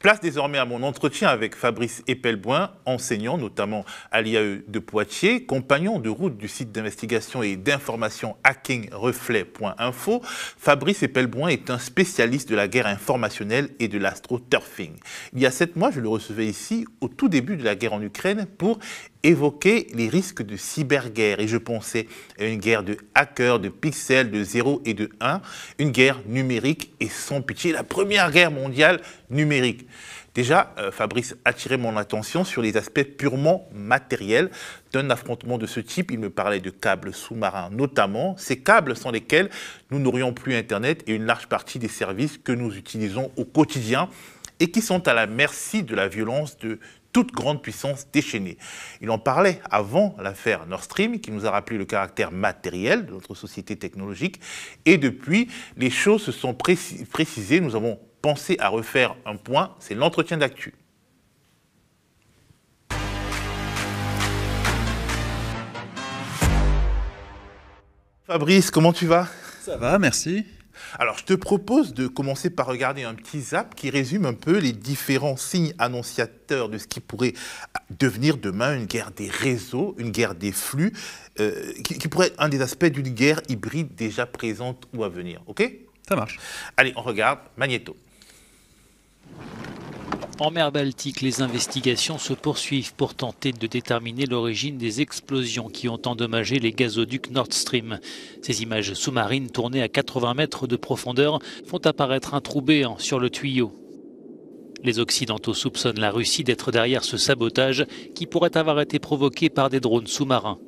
Place désormais à mon entretien avec Fabrice Epelboin, enseignant notamment à l'IAE de Poitiers, compagnon de route du site d'investigation et d'information hackingreflet.info. Fabrice Epelboin est un spécialiste de la guerre informationnelle et de l'astroturfing. Il y a sept mois, je le recevais ici au tout début de la guerre en Ukraine pour évoquer les risques de cyberguerre. Et je pensais à une guerre de hackers, de pixels, de 0 et de 1, une guerre numérique et sans pitié, la première guerre mondiale numérique. Déjà, euh, Fabrice attirait mon attention sur les aspects purement matériels d'un affrontement de ce type. Il me parlait de câbles sous-marins notamment, ces câbles sans lesquels nous n'aurions plus Internet et une large partie des services que nous utilisons au quotidien et qui sont à la merci de la violence de toute grande puissance déchaînée. Il en parlait avant l'affaire Nord Stream, qui nous a rappelé le caractère matériel de notre société technologique. Et depuis, les choses se sont précisées. Nous avons pensé à refaire un point, c'est l'entretien d'actu. Fabrice, comment tu vas Ça va, merci. Alors, je te propose de commencer par regarder un petit zap qui résume un peu les différents signes annonciateurs de ce qui pourrait devenir demain une guerre des réseaux, une guerre des flux, euh, qui, pourrait être un des aspects d'une guerre hybride déjà présente ou à venir. OK Ça marche. Allez, on regarde Magneto. En mer Baltique, les investigations se poursuivent pour tenter de déterminer l'origine des explosions qui ont endommagé les gazoducs Nord Stream. Ces images sous-marines tournées à 80 mètres de profondeur font apparaître un trou béant sur le tuyau. Les Occidentaux soupçonnent la Russie d'être derrière ce sabotage qui pourrait avoir été provoqué par des drones sous-marins.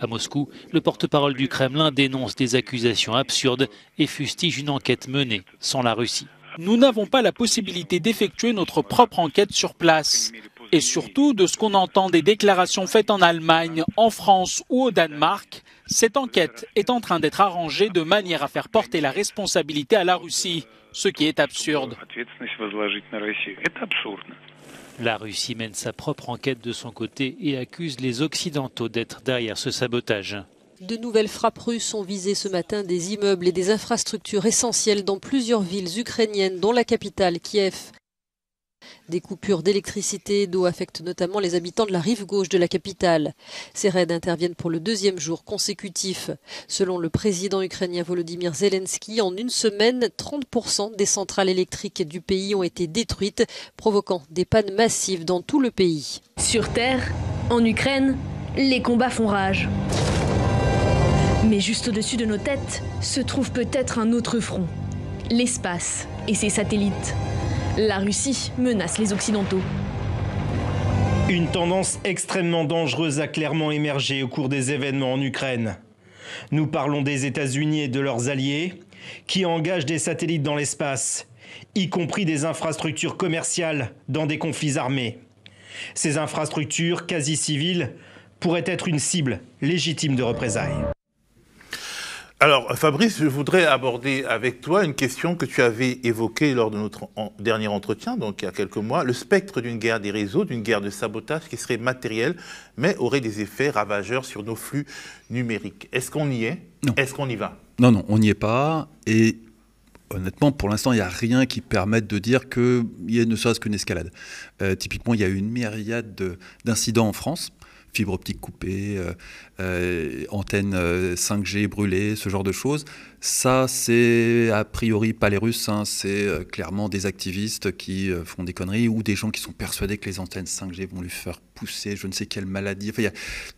À Moscou, le porte-parole du Kremlin dénonce des accusations absurdes et fustige une enquête menée sans la Russie nous n'avons pas la possibilité d'effectuer notre propre enquête sur place. Et surtout, de ce qu'on entend des déclarations faites en Allemagne, en France ou au Danemark, cette enquête est en train d'être arrangée de manière à faire porter la responsabilité à la Russie, ce qui est absurde. La Russie mène sa propre enquête de son côté et accuse les Occidentaux d'être derrière ce sabotage. De nouvelles frappes russes ont visé ce matin des immeubles et des infrastructures essentielles dans plusieurs villes ukrainiennes, dont la capitale, Kiev. Des coupures d'électricité et d'eau affectent notamment les habitants de la rive gauche de la capitale. Ces raids interviennent pour le deuxième jour consécutif. Selon le président ukrainien Volodymyr Zelensky, en une semaine, 30% des centrales électriques du pays ont été détruites, provoquant des pannes massives dans tout le pays. Sur Terre, en Ukraine, les combats font rage. Mais juste au-dessus de nos têtes se trouve peut-être un autre front, l'espace et ses satellites. La Russie menace les Occidentaux. Une tendance extrêmement dangereuse a clairement émergé au cours des événements en Ukraine. Nous parlons des États-Unis et de leurs alliés qui engagent des satellites dans l'espace, y compris des infrastructures commerciales dans des conflits armés. Ces infrastructures quasi civiles pourraient être une cible légitime de représailles. Alors, Fabrice, je voudrais aborder avec toi une question que tu avais évoquée lors de notre dernier entretien, donc il y a quelques mois, le spectre d'une guerre des réseaux, d'une guerre de sabotage qui serait matérielle, mais aurait des effets ravageurs sur nos flux numériques. Est-ce qu'on y est Est-ce qu'on y va Non, non, on n'y est pas. Et honnêtement, pour l'instant, il n'y a rien qui permette de dire qu'il y ne soit ce qu'une escalade. Euh, typiquement, il y a eu une myriade d'incidents en France fibre optique coupée, euh, euh, antennes 5G euh, brûlées, ce genre de choses. Ça, c'est a priori pas les Russes, hein. c'est clairement des activistes qui font des conneries ou des gens qui sont persuadés que les antennes 5G vont lui faire pousser je ne sais quelle maladie. Enfin,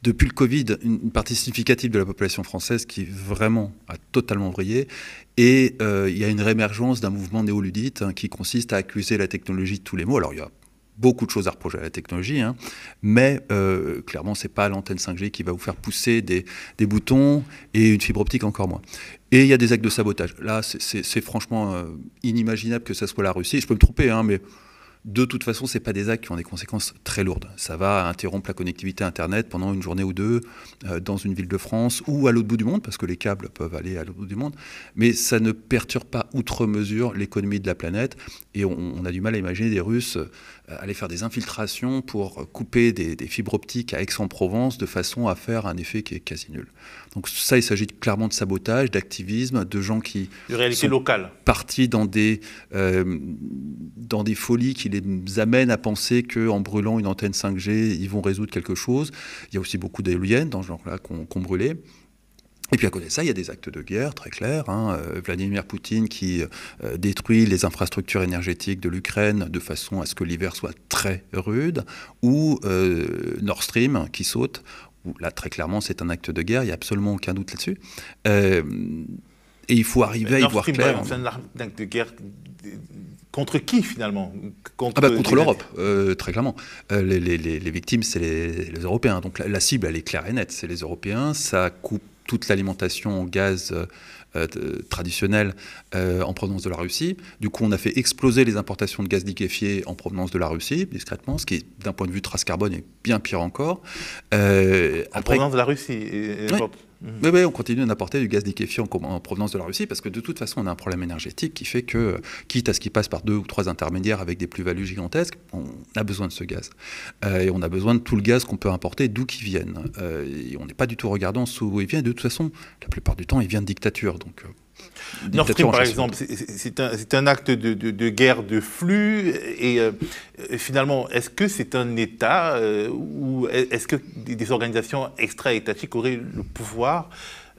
depuis le Covid, une partie significative de la population française qui vraiment a totalement brillé. Et il y a une réémergence d'un mouvement néoludite hein, qui consiste à accuser la technologie de tous les maux. Alors il y a beaucoup de choses à reprocher à la technologie, hein. mais clairement, euh, clairement, c'est pas l'antenne 5G qui va vous faire pousser des, boutons et une fibre optique encore moins. Et il y a des actes de sabotage. Là, c'est franchement euh, inimaginable que ce soit la Russie. Je peux me tromper, hein, mais de toute façon, ce pas des actes qui ont des conséquences très lourdes. Ça va interrompre la connectivité Internet pendant une journée ou deux euh, dans une ville de France ou à l'autre bout du monde, parce que les câbles peuvent aller à l'autre bout du monde, mais ça ne perturbe pas outre mesure l'économie de la planète. Et on, a du mal à imaginer des Russes euh, aller faire des infiltrations pour euh, couper des, fibres optiques à Aix-en-Provence de façon à faire un effet qui est quasi nul. Donc ça, il s'agit clairement de sabotage, d'activisme, de gens qui sont partis dans des, euh, dans des folies qui les amènent à penser qu'en brûlant une antenne 5G, ils vont résoudre quelque chose. Il y a aussi beaucoup d'éoliennes dans ce genre-là qu'on brûlait. Et puis à côté de ça, il y a des actes de guerre très clairs. Hein. Euh, Vladimir Poutine qui euh, détruit les infrastructures énergétiques de l'Ukraine de façon à ce que l'hiver soit très rude, ou euh, Nord Stream qui saute. là, très clairement, c'est un acte de guerre. Il n'y a absolument aucun doute là-dessus. et il faut arriver à y Nord voir Stream, clair. C'est un acte de guerre Contre qui finalement Contre, ah bah, l'Europe, très clairement. les, victimes, c'est les, Européens. Donc la, cible, elle est claire et nette. C'est les Européens. Ça coupe toute l'alimentation en gaz euh, euh, euh, traditionnel en provenance de la Russie. Du coup, on a fait exploser les importations de gaz liquéfié en provenance de la Russie, discrètement, ce qui, d'un point de vue trace carbone, est bien pire encore. en provenance de la Russie et... Oui, mhm. on continue d'apporter du gaz liquéfié en, provenance de la Russie parce que de toute façon, on a un problème énergétique qui fait que, quitte à ce qu'il passe par deux ou trois intermédiaires avec des plus-values gigantesques, on a besoin de ce gaz. Euh, et on a besoin de tout le gaz qu'on peut importer d'où qu'il vienne. Euh, et on n'est pas du tout regardant sous où il vient. De toute façon, la plupart du temps, il vient de dictature. Donc. Euh, Nord Stream, par exemple, c'est un, acte de, guerre de flux. Euh, et finalement, est-ce que c'est un État euh, ou est-ce que des organisations extra-étatiques auraient le pouvoir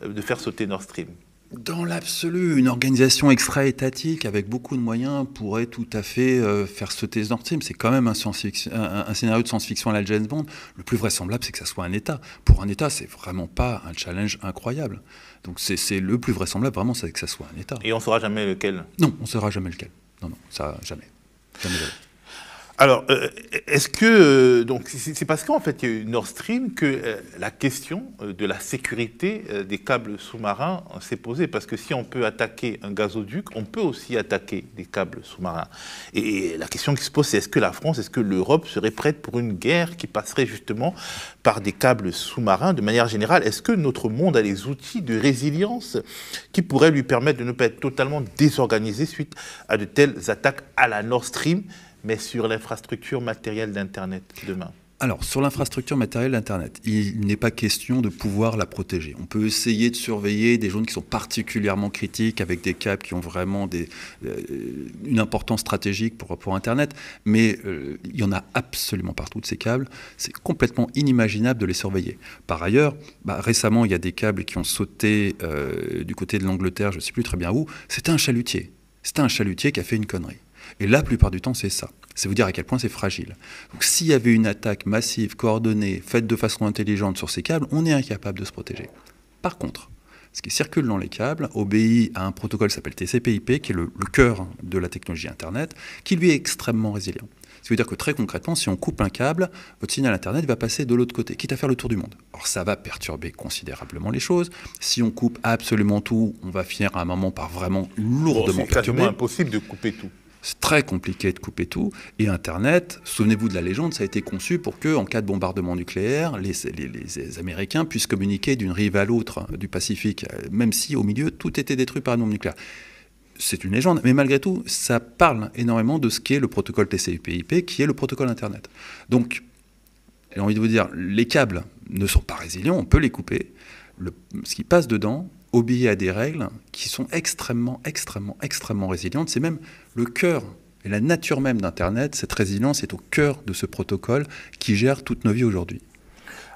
euh, de faire sauter Nord Stream dans l'absolu, une organisation extra-étatique avec beaucoup de moyens pourrait tout à fait faire sauter Nord Stream. C'est quand même un, scénario de science-fiction à la James Bond. Le plus vraisemblable, c'est que ça soit un État. Pour un État, c'est vraiment pas un challenge incroyable. Donc c'est le plus vraisemblable, vraiment, c'est que ça soit un État. Et on ne saura jamais lequel Non, on ne saura jamais lequel. Non, non, ça, jamais. Jamais, jamais. Alors, euh, est-ce que euh, donc c'est parce qu'en fait il y a eu Nord Stream que euh, la question de la sécurité des câbles sous-marins s'est posée parce que si on peut attaquer un gazoduc, on peut aussi attaquer des câbles sous-marins. Et la question qui se pose, c'est est-ce que la France, est-ce que l'Europe serait prête pour une guerre qui passerait justement par des câbles sous-marins De manière générale, est-ce que notre monde a les outils de résilience qui pourraient lui permettre de ne pas être totalement désorganisé suite à de telles attaques à la Nord Stream? mais sur l'infrastructure matérielle d'Internet demain alors, sur l'infrastructure matérielle d'Internet, il n'est pas question de pouvoir la protéger. On peut essayer de surveiller des zones qui sont particulièrement critiques, avec des câbles qui ont vraiment des, euh, une importance stratégique pour, pour Internet, mais euh, il y en a absolument partout de ces câbles. C'est complètement inimaginable de les surveiller. Par ailleurs, bah, récemment, il y a des câbles qui ont sauté euh, du côté de l'Angleterre, je ne sais plus très bien où. C'était un chalutier. C'était un chalutier qui a fait une connerie. Et la plupart du temps, c'est ça. C'est vous dire à quel point c'est fragile. Donc s'il y avait une attaque massive, coordonnée, faite de façon intelligente sur ces câbles, on est incapable de se protéger. Par contre, ce qui circule dans les câbles obéit à un protocole qui s'appelle TCP/IP, qui est le, cœur de la technologie Internet, qui lui est extrêmement résilient. Ce qui veut dire que très concrètement, si on coupe un câble, votre signal Internet va passer de l'autre côté, quitte à faire le tour du monde. Alors ça va perturber considérablement les choses. Si on coupe absolument tout, on va finir à un moment par vraiment lourdement perturber. C'est impossible de couper tout. C'est très compliqué de couper tout. Et Internet, souvenez-vous de la légende, ça a été conçu pour que, en cas de bombardement nucléaire, les, Américains puissent communiquer d'une rive à l'autre euh, du Pacifique, euh, même si au milieu tout était détruit par un nombre nucléaire. C'est une légende, mais malgré tout, ça parle énormément de ce qu'est le protocole TCP/IP, qui est le protocole Internet. Donc, j'ai envie de vous dire, les câbles ne sont pas résilients, on peut les couper. ce qui passe dedans obéit à des règles qui sont extrêmement, extrêmement, extrêmement résilientes. C'est même le cœur et la nature même d'Internet, cette résilience est au cœur de ce protocole qui gère toutes nos vies aujourd'hui.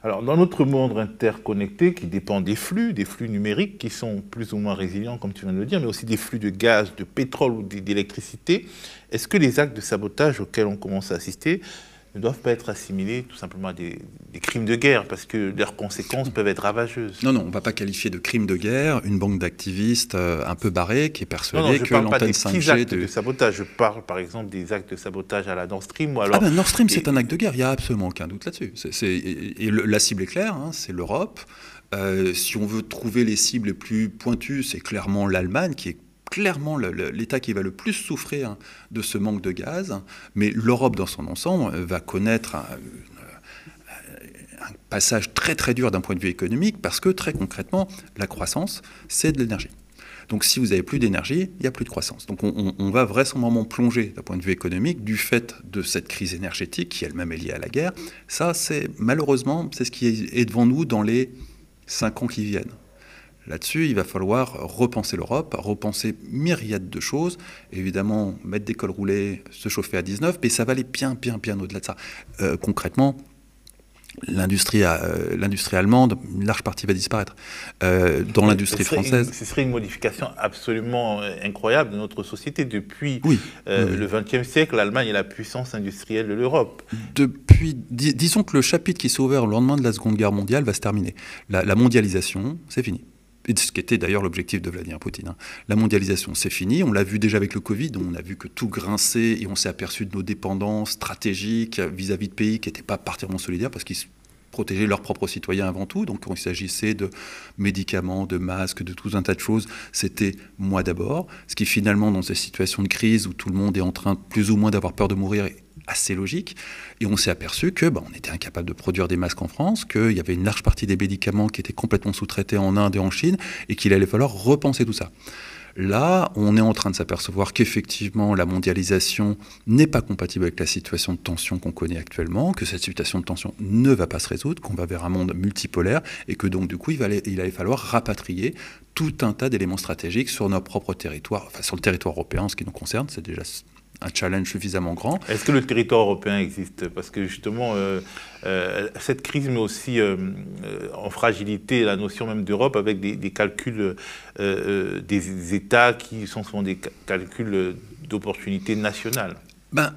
Alors, dans notre monde interconnecté qui dépend des flux, des flux numériques qui sont plus ou moins résilients, comme tu viens de le dire, mais aussi des flux de gaz, de pétrole ou d'électricité, est-ce que les actes de sabotage auxquels on commence à assister ne doivent pas être assimilés tout simplement à des, crimes de guerre, parce que leurs conséquences peuvent être ravageuses. Non, non, on ne va pas qualifier de crime de guerre une banque d'activistes euh, un peu barrée qui est persuadée que l'antenne 5G... de... sabotage, je parle par exemple des actes de sabotage à la Nord Stream. Ou alors... Ah ben Nord Stream, c'est un acte de guerre, il n'y a absolument aucun doute là-dessus. c'est la cible est claire, hein, c'est l'Europe. Euh, si on veut trouver les cibles les plus pointues, c'est clairement l'Allemagne qui est clairement l'État qui va le plus souffrir de ce manque de gaz, mais l'Europe dans son ensemble va connaître un, passage très très dur d'un point de vue économique parce que très concrètement, la croissance, c'est de l'énergie. Donc si vous n'avez plus d'énergie, il n'y a plus de croissance. Donc on, va vraisemblablement plonger d'un point de vue économique du fait de cette crise énergétique qui elle-même est liée à la guerre. Ça, c'est malheureusement, c'est ce qui est devant nous dans les cinq ans qui viennent. Là-dessus, il va falloir repenser l'Europe, repenser myriades de choses. Évidemment, mettre des cols roulés, se chauffer à 19, mais ça va aller bien, bien, bien au-delà de ça. Euh, concrètement, euh, l'industrie allemande, une large partie va disparaître. Euh, dans l'industrie française... ce serait une modification absolument incroyable de notre société. Depuis le XXe siècle, l'Allemagne est la puissance industrielle de l'Europe. Depuis, disons que le chapitre qui s'est ouvert au lendemain de la Seconde Guerre mondiale va se terminer. la mondialisation, c'est fini ce qui était d'ailleurs l'objectif de Vladimir Poutine. Hein. La mondialisation, c'est fini. On l'a vu déjà avec le Covid. On a vu que tout grinçait et on s'est aperçu de nos dépendances stratégiques vis-à-vis de pays qui n'étaient pas particulièrement solidaires parce qu'ils protégeaient leurs propres citoyens avant tout. Donc, quand il s'agissait de médicaments, de masques, de tout un tas de choses, c'était moi d'abord. Ce qui, finalement, dans ces situations de crise où tout le monde est en train, plus ou moins, d'avoir peur de mourir, assez logique. Et on s'est aperçu que bah, on était incapable de produire des masques en France, qu'il y avait une large partie des médicaments qui étaient complètement sous-traités en Inde et en Chine, et qu'il allait falloir repenser tout ça. Là, on est en train de s'apercevoir qu'effectivement, la mondialisation n'est pas compatible avec la situation de tension qu'on connaît actuellement, que cette situation de tension ne va pas se résoudre, qu'on va vers un monde multipolaire, et que donc, du coup, il, va il allait falloir rapatrier tout un tas d'éléments stratégiques sur nos propres territoires, enfin sur le territoire européen, en ce qui nous concerne, c'est déjà un challenge suffisamment grand. Est-ce que le territoire européen existe Parce que justement, euh, euh, cette crise met aussi euh, en fragilité la notion même d'Europe avec des, des calculs des États qui sont souvent des calculs d'opportunités nationales. Ben,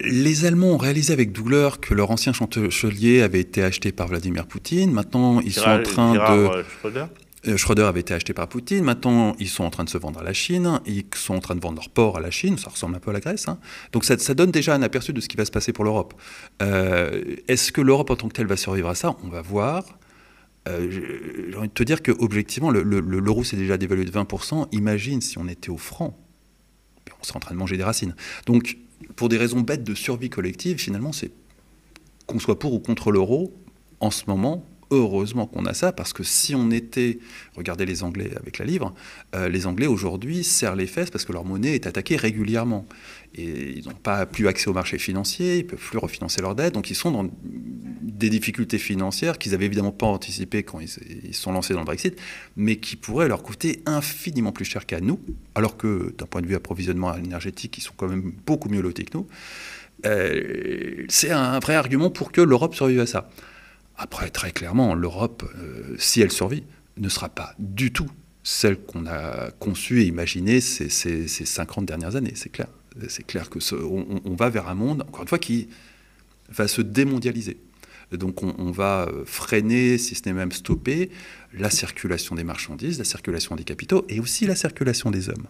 les Allemands ont réalisé avec douleur que leur ancien chancelier avait été acheté par Vladimir Poutine. Maintenant, ils sont en train de... Euh, Schroeder avait été acheté par Poutine. Maintenant, ils sont en train de se vendre à la Chine. Ils sont en train de vendre leur port à la Chine. Ça ressemble un peu à la Grèce. Hein. Donc ça, donne déjà un aperçu de ce qui va se passer pour l'Europe. Euh, est-ce que l'Europe en tant que telle va survivre à ça On va voir. Euh, j'ai envie de te dire que objectivement, l'euro le, s'est déjà dévalué de 20%. Imagine si on était au franc. On serait en train de manger des racines. Donc, pour des raisons bêtes de survie collective, finalement, c'est qu'on soit pour ou contre l'euro, en ce moment, heureusement qu'on a ça, parce que si on était, regardez les Anglais avec la livre, euh, les Anglais aujourd'hui serrent les fesses parce que leur monnaie est attaquée régulièrement. Et ils n'ont pas plus accès au marché financier, ils ne peuvent plus refinancer leurs dettes, donc ils sont dans des difficultés financières qu'ils n'avaient évidemment pas anticipées quand ils, sont lancés dans le Brexit, mais qui pourraient leur coûter infiniment plus cher qu'à nous, alors que d'un point de vue approvisionnement énergétique, ils sont quand même beaucoup mieux lotis que nous. Euh, c'est un vrai argument pour que l'Europe survive à ça. Après, très clairement, l'Europe, euh, si elle survit, ne sera pas du tout celle qu'on a conçue et imaginée ces, 50 dernières années, c'est clair. C'est clair que on, va vers un monde, encore une fois, qui va se démondialiser. Donc on, va euh, freiner, si ce n'est même stopper, la circulation des marchandises, la circulation des capitaux et aussi la circulation des hommes.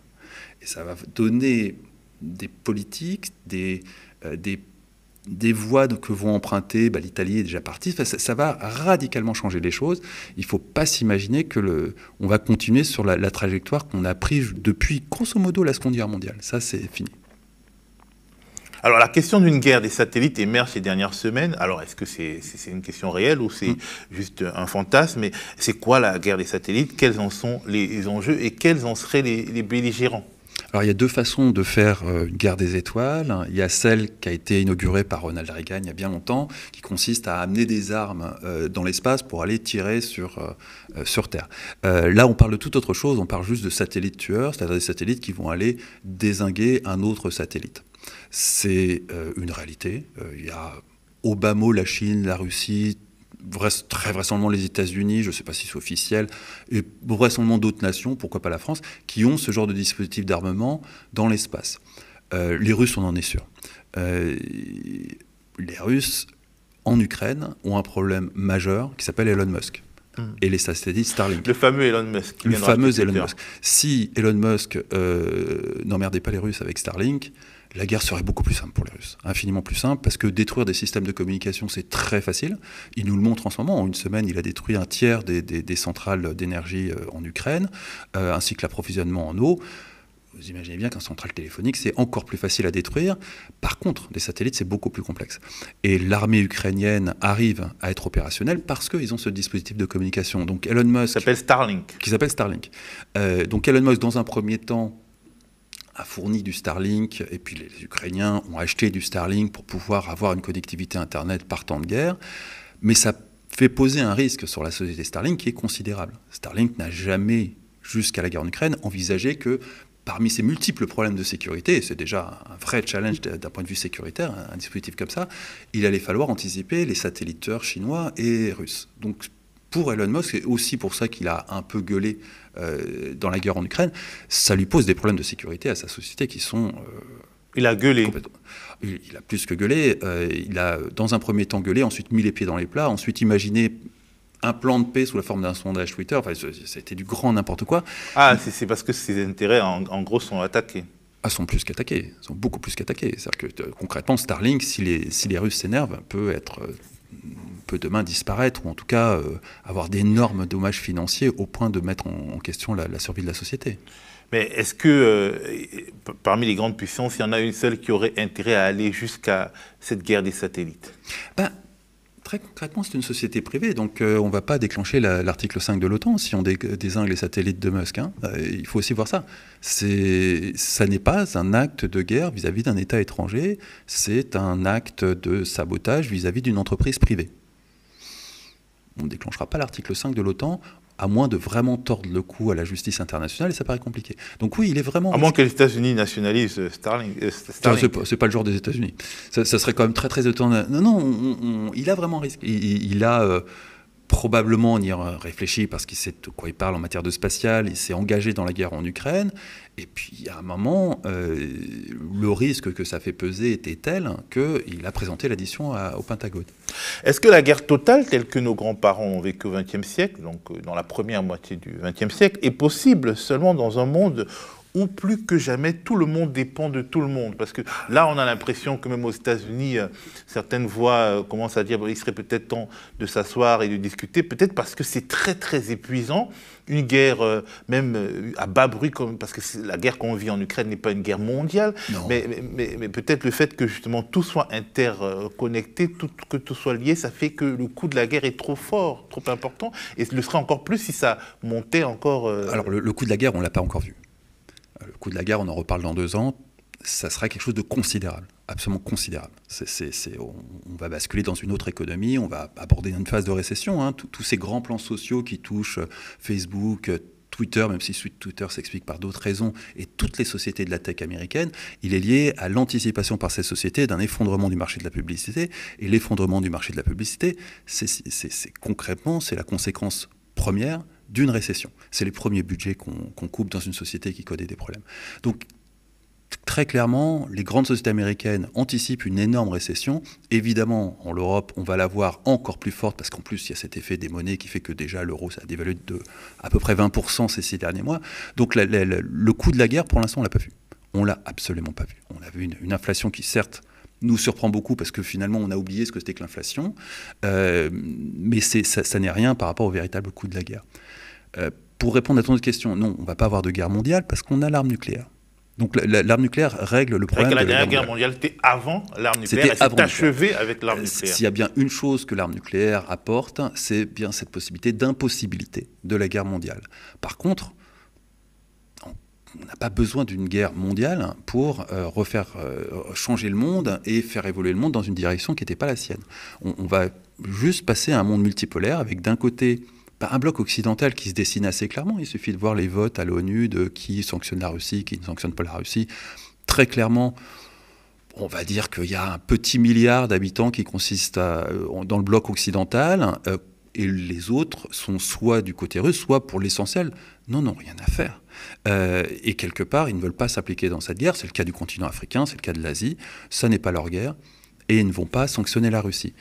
Et ça va donner des politiques, des, euh, des des voies que vont emprunter, bah, l'Italie est déjà partie, ça, va radicalement changer les choses. Il ne faut pas s'imaginer que le, on va continuer sur la, trajectoire qu'on a prise depuis, grosso modo, la Seconde Guerre mondiale. Ça, c'est fini. Alors la question d'une guerre des satellites émerge ces dernières semaines. Alors est-ce que c'est une question réelle ou c'est mm. juste un fantasme Mais c'est quoi la guerre des satellites Quels en sont les, enjeux et quels en seraient les belligérants alors il y a deux façons de faire euh, une guerre des étoiles. Il y a celle qui a été inaugurée par Ronald Reagan il y a bien longtemps, qui consiste à amener des armes euh, dans l'espace pour aller tirer sur, euh, sur Terre. là, on parle de toute autre chose, on parle juste de satellites tueurs, c'est-à-dire des satellites qui vont aller désinguer un autre satellite. C'est une réalité. Il y a Obama, la Chine, la Russie, très vraisemblablement les États-Unis, je ne sais pas si c'est officiel, et vraisemblablement d'autres nations, pourquoi pas la France, qui ont ce genre de dispositif d'armement dans l'espace. Euh, les Russes, on en est sûr. Euh, les Russes, en Ukraine, ont un problème majeur qui s'appelle Elon Musk. Mm. et les satellites Starlink. Le fameux Elon Musk. Le fameux Elon Musk. Si Elon Musk euh, n'emmerdait pas les Russes avec Starlink, la guerre serait beaucoup plus simple pour les Russes, infiniment plus simple, parce que détruire des systèmes de communication, c'est très facile. Il nous le montre en ce moment. En une semaine, il a détruit un tiers des, centrales d'énergie euh, en Ukraine, euh, ainsi que l'approvisionnement en eau vous imaginez bien qu'un central téléphonique, c'est encore plus facile à détruire. Par contre, des satellites, c'est beaucoup plus complexe. Et l'armée ukrainienne arrive à être opérationnelle parce qu'ils ont ce dispositif de communication. Donc Elon Musk... Qui s'appelle Starlink. Qui s'appelle Starlink. Euh, donc Elon Musk, dans un premier temps, a fourni du Starlink, et puis les Ukrainiens ont acheté du Starlink pour pouvoir avoir une connectivité Internet par temps de guerre. Mais ça fait poser un risque sur la société Starlink qui est considérable. Starlink n'a jamais jusqu'à la guerre en Ukraine, envisagé que parmi ces multiples problèmes de sécurité, et c'est déjà un vrai challenge d'un point de vue sécuritaire, un dispositif comme ça, il allait falloir anticiper les satelliteurs chinois et russes. Donc pour Elon Musk, et aussi pour ça qu'il a un peu gueulé euh, dans la guerre en Ukraine, ça lui pose des problèmes de sécurité à sa société qui sont... Euh, il a gueulé. Il, a plus que gueulé. Euh, il a, dans un premier temps, gueulé, ensuite mis les pieds dans les plats, ensuite imaginé un plan de paix sous la forme d'un sondage Twitter. Enfin, c'était du grand n'importe quoi. Ah, c'est parce que ses intérêts, en, gros, sont attaqués. Ah, sont plus qu'attaqués, sont beaucoup plus qu'attaqués. C'est-à-dire que euh, concrètement, Starlink, si les, si les Russes s'énervent, peut être euh, peut demain disparaître ou en tout cas euh, avoir d'énormes dommages financiers au point de mettre en, question la, survie de la société. Mais est-ce que parmi les grandes puissances, il y en a une seule qui aurait intérêt à aller jusqu'à cette guerre des satellites ben, Très concrètement, c'est une société privée, donc euh, on ne va pas déclencher l'article 5 de l'OTAN si on dé les satellites de Musk. Hein. Euh, il faut aussi voir ça. Ça n'est pas un acte de guerre vis-à-vis d'un État étranger, c'est un acte de sabotage vis-à-vis d'une entreprise privée. On ne déclenchera pas l'article 5 de l'OTAN à moins de vraiment tordre le cou à la justice internationale, et ça paraît compliqué. Donc oui, il est vraiment... À moins que les États-Unis nationalisent euh, Starling. Euh, c'est pas le genre des États-Unis. Ça, serait quand même très très étonnant. Non, non, il a vraiment risqué. Il, a... Euh, probablement on y réfléchit parce qu'il sait de quoi il parle en matière de spatial, il s'est engagé dans la guerre en Ukraine, et puis à un moment, euh, le risque que ça fait peser était tel qu'il a présenté l'addition au Pentagone. Est-ce que la guerre totale, telle que nos grands-parents ont vécu au XXe siècle, donc euh, dans la première moitié du XXe siècle, est possible seulement dans un monde ou plus que jamais tout le monde dépend de tout le monde. Parce que là, on a l'impression que même aux États-Unis, euh, certaines voix euh, commencent à dire qu'il bah, serait peut-être temps de s'asseoir et de discuter, peut-être parce que c'est très très épuisant. Une guerre, euh, même à bas bruit, parce que la guerre qu'on vit en Ukraine n'est pas une guerre mondiale, mais, peut-être le fait que justement tout soit interconnecté, tout, que tout soit lié, ça fait que le coût de la guerre est trop fort, trop important, et le serait encore plus si ça montait encore. Alors le, le coût de la guerre, on ne l'a pas encore vu le coup de la guerre, on en reparle dans deux ans, ça sera quelque chose de considérable, absolument considérable. on, va basculer dans une autre économie, on va aborder une phase de récession. Hein. Tous ces grands plans sociaux qui touchent euh, Facebook, euh, Twitter, même si Twitter s'explique par d'autres raisons, et toutes les sociétés de la tech américaine, il est lié à l'anticipation par ces sociétés d'un effondrement du marché de la publicité. Et l'effondrement du marché de la publicité, c'est concrètement, c'est la conséquence première d'une récession. C'est les premiers budgets qu'on coupe dans une société qui connaît des problèmes. Donc, très clairement, les grandes sociétés américaines anticipent une énorme récession. Évidemment, en Europe, on va la voir encore plus forte parce qu'en plus, il y a cet effet des monnaies qui fait que déjà l'euro, ça a dévalué de à peu près 20% ces six derniers mois. Donc, le coût de la guerre, pour l'instant, on ne l'a pas vu. On l'a absolument pas vu. On a vu une inflation qui, certes, nous surprend beaucoup parce que finalement on a oublié ce que c'était que l'inflation, euh, mais ça, ça n'est rien par rapport au véritable coût de la guerre. Euh, pour répondre à ton autre question, non, on ne va pas avoir de guerre mondiale parce qu'on a l'arme nucléaire. Donc l'arme nucléaire règle le problème. La la dernière guerre mondiale était avant l'arme nucléaire, elle s'est achevée avec l'arme euh, nucléaire. S'il y a bien une chose que l'arme nucléaire apporte, c'est bien cette possibilité d'impossibilité de la guerre mondiale. Par contre, on n'a pas besoin d'une guerre mondiale pour euh, refaire euh, changer le monde et faire évoluer le monde dans une direction qui n'était pas la sienne. On, va juste passer à un monde multipolaire avec d'un côté bah, un bloc occidental qui se dessine assez clairement. Il suffit de voir les votes à l'ONU de qui sanctionne la Russie, qui ne sanctionne pas la Russie. Très clairement, on va dire qu'il y a un petit milliard d'habitants qui consistent euh, dans le bloc occidental et les autres sont soit du côté russe, soit pour l'essentiel n'en ont rien à faire. Euh, et quelque part, ils ne veulent pas s'appliquer dans cette guerre. C'est le cas du continent africain, c'est le cas de l'Asie. Ça n'est pas leur guerre et ils ne vont pas sanctionner la Russie.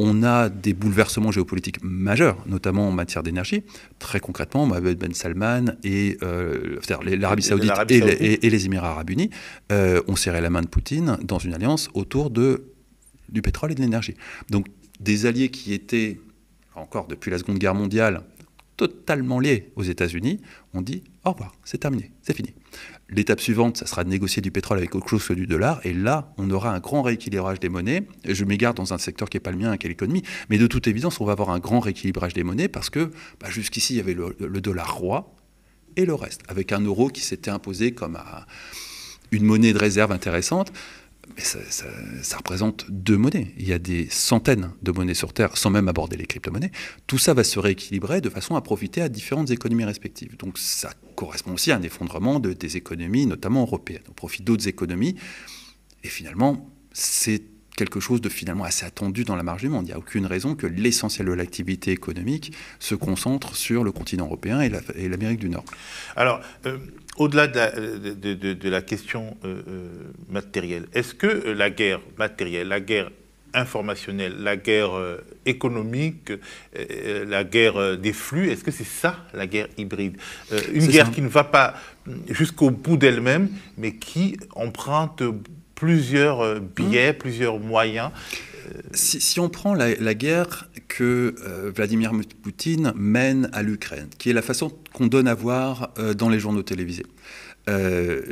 On a des bouleversements géopolitiques majeurs, notamment en matière d'énergie. Très concrètement, Mohamed Ben Salman et euh, l'Arabie Saoudite, et, les Émirats Arabes Unis euh, ont serré la main de Poutine dans une alliance autour de, du pétrole et de l'énergie. Donc des alliés qui étaient encore depuis la Seconde Guerre mondiale, totalement liés aux États-Unis, on dit au revoir, c'est terminé, c'est fini. L'étape suivante, ça sera de négocier du pétrole avec autre chose que du dollar, et là, on aura un grand rééquilibrage des monnaies. Je m'égare dans un secteur qui n'est pas le mien, qui est l'économie, mais de toute évidence, on va avoir un grand rééquilibrage des monnaies parce que bah, jusqu'ici, il y avait le, dollar roi et le reste, avec un euro qui s'était imposé comme euh, une monnaie de réserve intéressante mais ça, représente deux monnaies. Il y a des centaines de monnaies sur Terre, sans même aborder les crypto-monnaies. Tout ça va se rééquilibrer de façon à profiter à différentes économies respectives. Donc ça correspond aussi à un effondrement de, des économies, notamment européennes, au profit d'autres économies. Et finalement, c'est quelque chose de finalement assez attendu dans la marge du monde. Il n'y a aucune raison que l'essentiel de l'activité économique se concentre sur le continent européen et l'Amérique du Nord. Alors. Euh, au-delà de, la, question euh, euh, matérielle, est-ce que la guerre matérielle, la guerre informationnelle, la guerre euh, économique, la guerre des flux, est-ce que c'est ça la guerre hybride Une guerre qui ne va pas jusqu'au bout d'elle-même, mais qui emprunte plusieurs biais, plusieurs moyens si, on prend la, guerre que euh, Vladimir Poutine mène à l'Ukraine, qui est la façon qu'on donne à voir euh, dans les journaux télévisés, euh,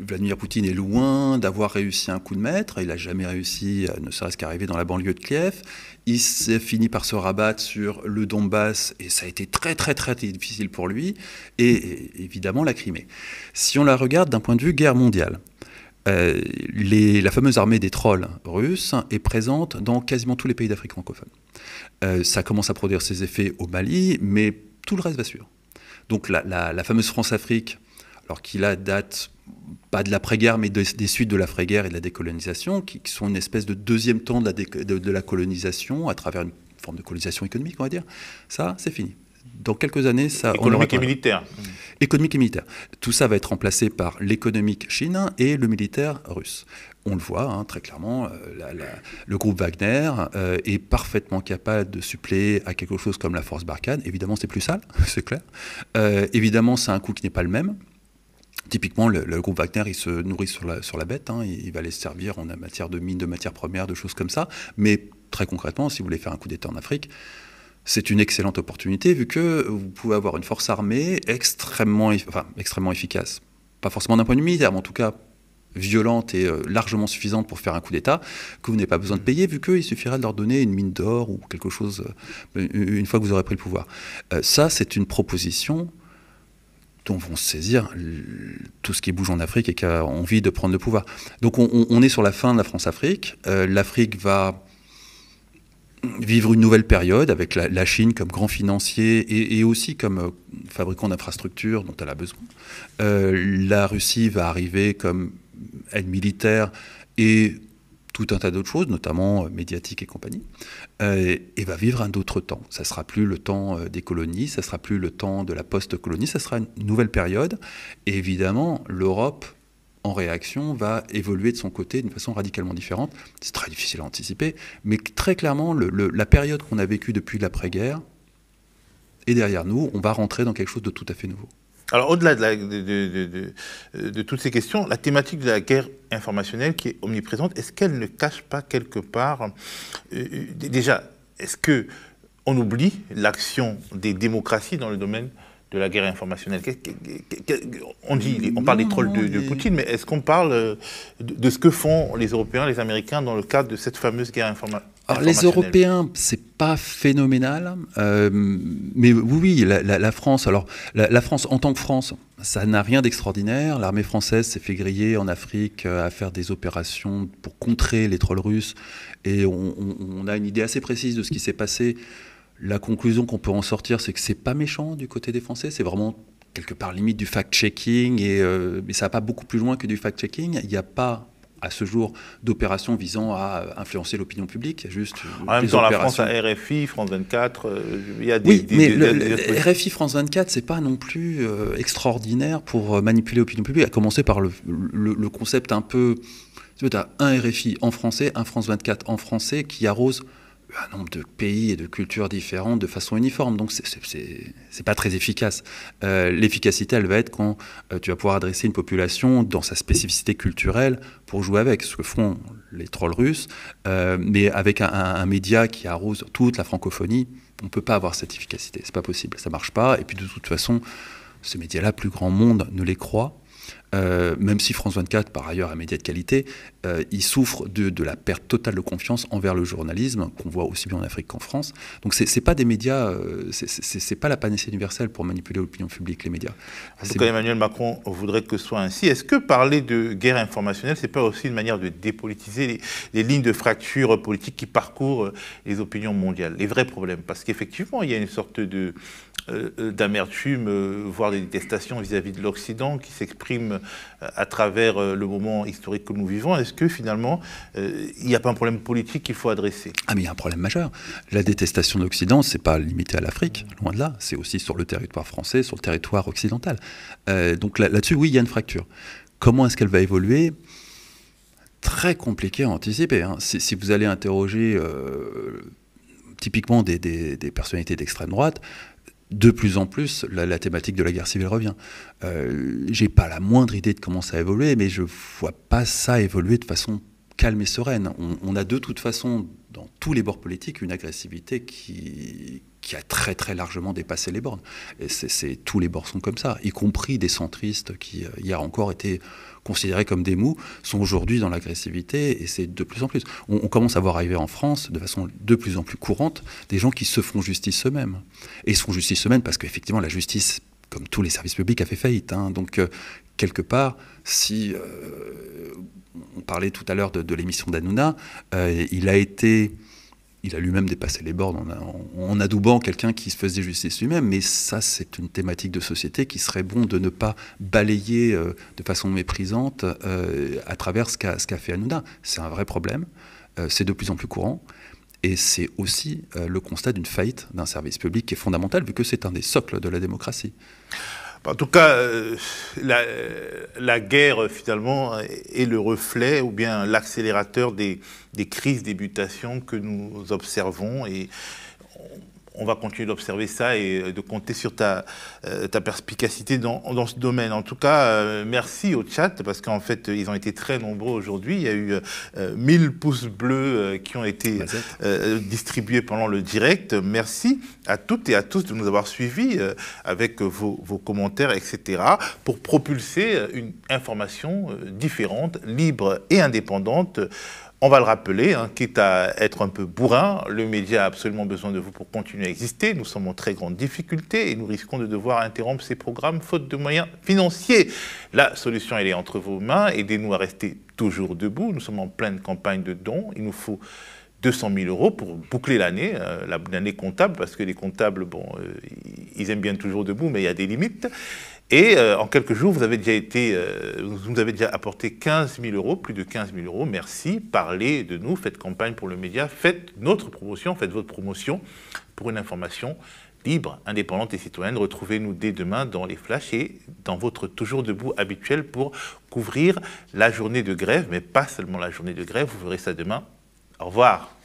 Vladimir Poutine est loin d'avoir réussi un coup de maître. Il n'a jamais réussi, ne serait-ce qu'arriver dans la banlieue de Kiev. Il s'est fini par se rabattre sur le Donbass et ça a été très très très difficile pour lui. et évidemment la Crimée. Si on la regarde d'un point de vue guerre mondiale, euh, la fameuse armée des trolls russes est présente dans quasiment tous les pays d'Afrique francophone. Euh, ça commence à produire ses effets au Mali, mais tout le reste va suivre. Donc la, fameuse France-Afrique, alors qui là date pas de l'après-guerre, mais des suites de l'après-guerre et de la décolonisation, qui, sont une espèce de deuxième temps de la colonisation à travers une forme de colonisation économique, on va dire, ça, c'est fini dans quelques années, ça. Économique et militaire. Économique et militaire. Tout ça va être remplacé par l'économique Chine et le militaire russe. On le voit hein, très clairement, euh, le groupe Wagner euh, est parfaitement capable de suppléer à quelque chose comme la force Barkhane. Évidemment, c'est plus sale, c'est clair. Euh, évidemment, c'est un coût qui n'est pas le même. Typiquement, le, groupe Wagner, il se nourrit sur la, sur la bête, hein. il, il, va les servir en matière de mines, de matières premières, de choses comme ça. Mais très concrètement, si vous voulez faire un coup d'État en Afrique, c'est une excellente opportunité vu que vous pouvez avoir une force armée extrêmement, extrêmement efficace. Pas forcément d'un point de vue militaire, mais en tout cas violente et euh, largement suffisante pour faire un coup d'État, que vous n'avez pas besoin de mmh. payer, vu qu'il suffira de leur donner une mine d'or ou quelque chose euh, une fois que vous aurez pris le pouvoir. Euh, ça, c'est une proposition dont vont saisir tout ce qui bouge en Afrique et qui a envie de prendre le pouvoir. Donc on, on est sur la fin de la France-Afrique. L'Afrique va vivre une nouvelle période avec la, Chine comme grand financier et, aussi comme euh, fabricant d'infrastructures dont elle a besoin. Euh, la Russie va arriver comme aide militaire et tout un tas d'autres choses, notamment euh, médiatiques et compagnie, et va vivre un autre temps. Ça sera plus le temps des colonies, ça sera plus le temps de la post-colonie, ça sera une nouvelle période. évidemment, l'Europe en réaction, va évoluer de son côté d'une façon radicalement différente. C'est très difficile à anticiper, mais très clairement, la période qu'on a vécue depuis l'après-guerre est derrière nous. On va rentrer dans quelque chose de tout à fait nouveau. Alors, au-delà de, toutes ces questions, la thématique de la guerre informationnelle qui est omniprésente, est-ce qu'elle ne cache pas quelque part euh, euh, déjà Est-ce que on oublie l'action des démocraties dans le domaine de la guerre informationnelle. On, dit, on parle des trolls de, Poutine, mais est-ce qu'on parle euh, de ce que font les Européens, les Américains dans le cadre de cette fameuse guerre Alors, informationnelle les Européens, c'est pas phénoménal, euh, mais oui, la, France. Alors, la, France en tant que France, ça n'a rien d'extraordinaire. L'armée française s'est fait griller en Afrique euh, à faire des opérations pour contrer les trolls russes, et on a une idée assez précise de ce qui s'est passé la conclusion qu'on peut en sortir, c'est que c'est pas méchant du côté des Français, c'est vraiment quelque part limite du fact-checking, et, euh, mais ça va pas beaucoup plus loin que du fact-checking. Il n'y a pas à ce jour d'opération visant à influencer l'opinion publique. Juste en même temps, la France a RFI, France 24, euh, il y a des... Oui, mais le, RFI, France 24, c'est pas non plus euh, extraordinaire pour manipuler l'opinion publique, à commencer par le, concept un peu... Tu as un RFI en français, un France 24 en français qui arrose un nombre de pays et de cultures différentes de façon uniforme. Donc, c'est pas très efficace. Euh, l'efficacité, elle va être quand euh, tu vas pouvoir adresser une population dans sa spécificité culturelle pour jouer avec, ce que font les trolls russes. Euh, mais avec un, média qui arrose toute la francophonie, on peut pas avoir cette efficacité. C'est pas possible. Ça marche pas. Et puis, de toute façon, ce média là plus grand monde ne les croit. Euh, même si France 24, par ailleurs, est un média de qualité, euh, il souffre de, la perte totale de confiance envers le journalisme, qu'on voit aussi bien en Afrique qu'en France. Donc, ce n'est pas des médias, euh, ce c'est pas la panacée universelle pour manipuler l'opinion publique, les médias. En Emmanuel Macron voudrait que ce soit ainsi. Est-ce que parler de guerre informationnelle, c'est pas aussi une manière de dépolitiser les, les lignes de fracture politique qui parcourent les opinions mondiales, les vrais problèmes Parce qu'effectivement, il y a une sorte de euh, euh, d'amertume, euh, voire des détestations vis-à-vis de l'Occident qui s'exprime à travers le moment historique que nous vivons, est-ce que finalement il n'y a pas un problème politique qu'il faut adresser Ah mais il y a un problème majeur. La détestation de l'Occident, c'est pas limité à l'Afrique, loin de là, c'est aussi sur le territoire français, sur le territoire occidental. donc là-dessus, oui, il y a une fracture. Comment est-ce qu'elle va évoluer Très compliqué à anticiper. Hein. Si, vous allez interroger... typiquement des personnalités d'extrême droite, de plus en plus, la, thématique de la guerre civile revient. Euh, j'ai pas la moindre idée de comment ça a évolué, mais je vois pas ça évoluer de façon calme et sereine. On, on a de toute façon, dans tous les bords politiques, une agressivité qui, qui a très très largement dépassé les bornes. Et c'est, tous les bords sont comme ça, y compris des centristes qui, euh, hier encore, étaient considérés comme des mous, sont aujourd'hui dans l'agressivité, et c'est de plus en plus. On, commence à voir arriver en France, de façon de plus en plus courante, des gens qui se font justice eux-mêmes. Et ils se font justice eux-mêmes parce qu'effectivement, la justice, comme tous les services publics, a fait faillite. Hein. Donc, euh, quelque part, si... Euh, on parlait tout à l'heure de, l'émission d'Anouna, il a été il a lui-même dépassé les bornes en, adoubant quelqu'un qui se faisait justice lui-même. Mais ça, c'est une thématique de société qui serait bon de ne pas balayer euh, de façon méprisante euh, à travers ce qu'a fait Hanouna. C'est un vrai problème. Euh, c'est de plus en plus courant. Et c'est aussi le constat d'une faillite d'un service public qui est fondamental, vu que c'est un des socles de la démocratie. En tout cas, euh, la, guerre, finalement, est le reflet ou bien l'accélérateur des, des crises, des mutations que nous observons et, on va continuer d'observer ça et euh, de compter sur ta, euh, perspicacité dans, ce domaine. En tout cas, euh, merci au chat parce qu'en fait, ils ont été très nombreux aujourd'hui. Il y a eu 1000 pouces bleus qui ont été distribués pendant le direct. Merci à toutes et à tous de nous avoir suivis avec vos commentaires, etc., pour propulser une information différente, libre et indépendante on va le rappeler, hein, quitte à être un peu bourrin, le média a absolument besoin de vous pour continuer à exister. Nous sommes en très grande difficulté et nous risquons de devoir interrompre ces programmes faute de moyens financiers. La solution, elle est entre vos mains. Aidez-nous à rester toujours debout. Nous sommes en pleine campagne de dons. Il nous faut 200 000 euros pour boucler l'année, euh, l'année comptable, parce que les comptables, bon, euh, ils aiment bien toujours debout, mais il y a des limites. Et euh, en quelques jours, vous avez déjà été, euh, vous nous avez déjà apporté 15 000 euros, plus de 15 000 euros. Merci. Parlez de nous, faites campagne pour le média, faites notre promotion, faites votre promotion pour une information libre, indépendante et citoyenne. Retrouvez-nous dès demain dans les flashs et dans votre toujours debout habituel pour couvrir la journée de grève, mais pas seulement la journée de grève. Vous verrez ça demain. Au revoir.